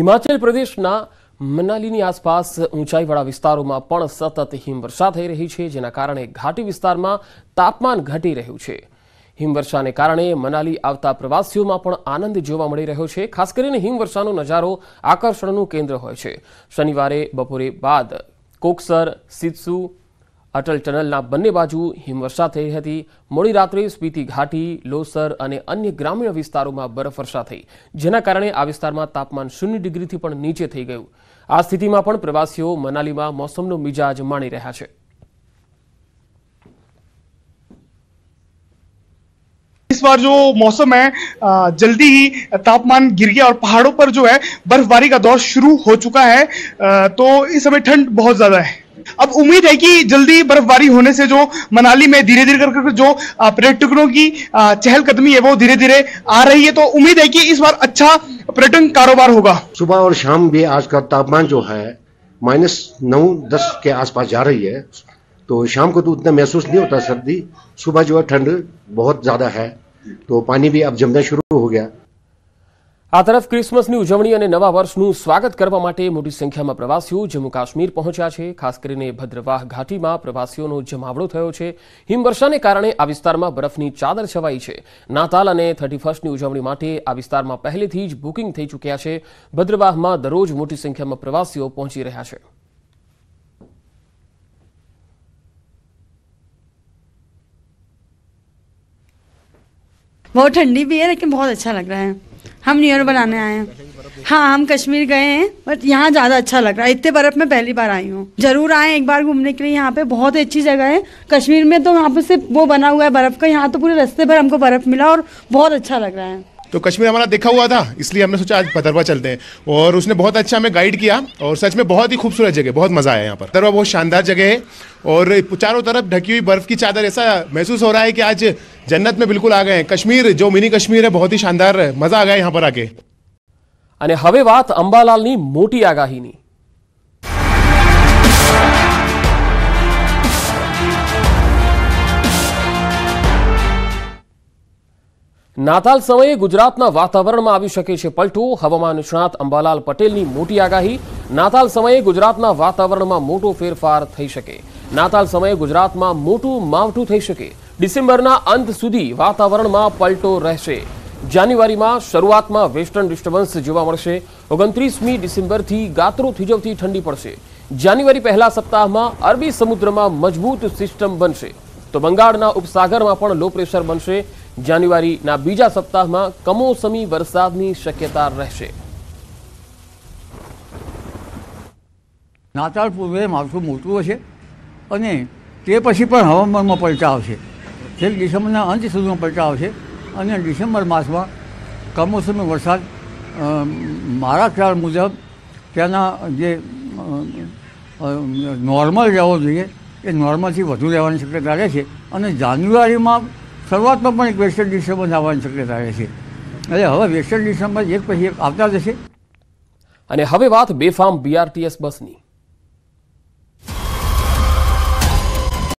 હિમાચલ પ્રદેશના મનાલીની આસપાસ ઊંચાઈવાળા વિસ્તારોમાં પણ સતત હિમવર્ષા થઈ રહી છે જેના કારણે ઘાટી વિસ્તારમાં તાપમાન ઘટી રહ્યું છે હિમવર્ષાને કારણે મનાલી આવતા પ્રવાસીઓમાં પણ આનંદ જોવા મળી રહ્યો છે ખાસ કરીને હિમવર્ષાનો નજારો આકર્ષણનું કેન્દ્ર હોય છે શનિવારે બપોરે બાદ કોકસર સિત્સુ અટલ ટનલના બંને બાજુ હિમવર્ષા થઈ હતી મોડી રાત્રે સ્પીતિ ઘાટી લોસર અને અન્ય ગ્રામીણ વિસ્તારોમાં બરફવર્ષા થઈ જેના કારણે આ વિસ્તારમાં તાપમાન શૂન્ય ડિગ્રીથી પણ નીચે થઈ ગયું આ સ્થિતિમાં પણ પ્રવાસીઓ મનાલીમાં મોસમનો મિજાજ માણી રહ્યા છે इस बार जो मौसम है जल्दी ही तापमान गिर गया और पहाड़ों पर जो है बर्फबारी का दौर शुरू हो चुका है तो इस समय ठंड बहुत ज्यादा है अब उम्मीद है कि जल्दी बर्फबारी होने से जो मनाली में धीरे धीरे करके जो पर्यटकों की चहलकदमी है वो धीरे धीरे आ रही है तो उम्मीद है कि इस बार अच्छा पर्यटन कारोबार होगा सुबह और शाम भी आज का तापमान जो है माइनस नौ दस के आसपास जा रही है तो शाम को तो उतना महसूस नहीं होता सर्दी सुबह जो है ठंड बहुत ज़्यादा है तो पानी भी अब जमना शुरू हो गया આ તરફ ક્રિસમસની ઉજવણી અને નવા વર્ષનું સ્વાગત કરવા માટે મોટી સંખ્યામાં પ્રવાસીઓ જમ્મુ કાશ્મીર પહોંચ્યા છે ખાસ કરીને ભદ્રવાહ ઘાટીમાં પ્રવાસીઓનો જમાવડો થયો છે હિમવર્ષાને કારણે આ વિસ્તારમાં બરફની ચાદર છવાઈ છે નાતાલ અને થર્ટી ફર્સ્ટની ઉજવણી માટે આ વિસ્તારમાં પહેલેથી જ બુકિંગ થઈ ચૂક્યા છે ભદ્રવાહમાં દરરોજ મોટી સંખ્યામાં પ્રવાસીઓ પહોંચી રહ્યા છે बहुत ठंडी भी है लेकिन बहुत अच्छा लग रहा है हम न्यू ईयर बनाने आए हैं हाँ हम कश्मीर गए हैं बट यहाँ ज़्यादा अच्छा लग रहा है इतने बर्फ़ में पहली बार आई हूँ जरूर आए एक बार घूमने के लिए यहाँ पे बहुत अच्छी जगह है कश्मीर में तो वहाँ पे सिर्फ वो बना हुआ है बर्फ़ का यहाँ तो पूरे रास्ते पर हमको बर्फ़ मिला और बहुत अच्छा लग रहा है तो कश्मीर हमारा देखा हुआ था इसलिए हमने सोचा आज भदरवा चलते हैं और उसने बहुत अच्छा हमें गाइड किया और सच में बहुत ही खूबसूरत जगह बहुत मज़ा आया यहाँ पर भदरवा बहुत शानदार जगह है और चारों तरफ ढकी हुई बर्फ़ की चादर ऐसा महसूस हो रहा है कि आज जन्नत में बिल्कुल आ गए हैं कश्मीर जो मिनी कश्मीर है बहुत ही शानदार मज़ा आ गया यहाँ पर आके हमें बात अंबालाल मोटी आगाही नहीं નાતાલ સમયે ગુજરાતના વાતાવરણમાં આવી શકે છે પલટો હવામાન નિષ્ણાત અંબાલાલ પટેલની મોટી આગાહી નાતાલ સમયે ગુજરાતના વાતાવરણમાં મોટો ફેરફાર થઈ શકે નાતાલ સમયે ગુજરાતમાં મોટું માવઠું થઈ શકે ડિસેમ્બરના અંત સુધી વાતાવરણમાં પલટો રહેશે જાન્યુઆરીમાં શરૂઆતમાં વેસ્ટર્ન ડિસ્ટર્બન્સ જોવા મળશે ઓગણત્રીસમી ડિસેમ્બરથી ગાત્રો થીજવતી ઠંડી પડશે જાન્યુઆરી પહેલા સપ્તાહમાં અરબી સમુદ્રમાં મજબૂત સિસ્ટમ બનશે તો બંગાળના ઉપસાગરમાં પણ લો પ્રેશર બનશે જાન્યુઆરીના બીજા સપ્તાહમાં કમોસમી વરસાદની શક્યતા રહેશે નાતાળ પૂર્વે માવઠું મોટું હશે અને તે પછી પણ હવામાનમાં પલટા આવશે છેક ડિસેમ્બરના અંત સુધીમાં પલટા આવશે અને ડિસેમ્બર માસમાં કમોસમી વરસાદ મારા ખ્યાલ મુજબ ત્યાંના જે નોર્મલ રહેવો જોઈએ એ નોર્મલથી વધુ રહેવાની શક્યતા રહે છે અને જાન્યુઆરીમાં શરૂઆતમાં પણ એક વેસ્ટર્ન ડિસ્ટર્બન્સ આવવાની શક્યતા રહે છે એટલે હવે વેસ્ટર્ન ડિસ્ટર્બન્સ એક પછી એક આવતા જશે અને હવે વાત બેફામ બીઆરટીએસ બસની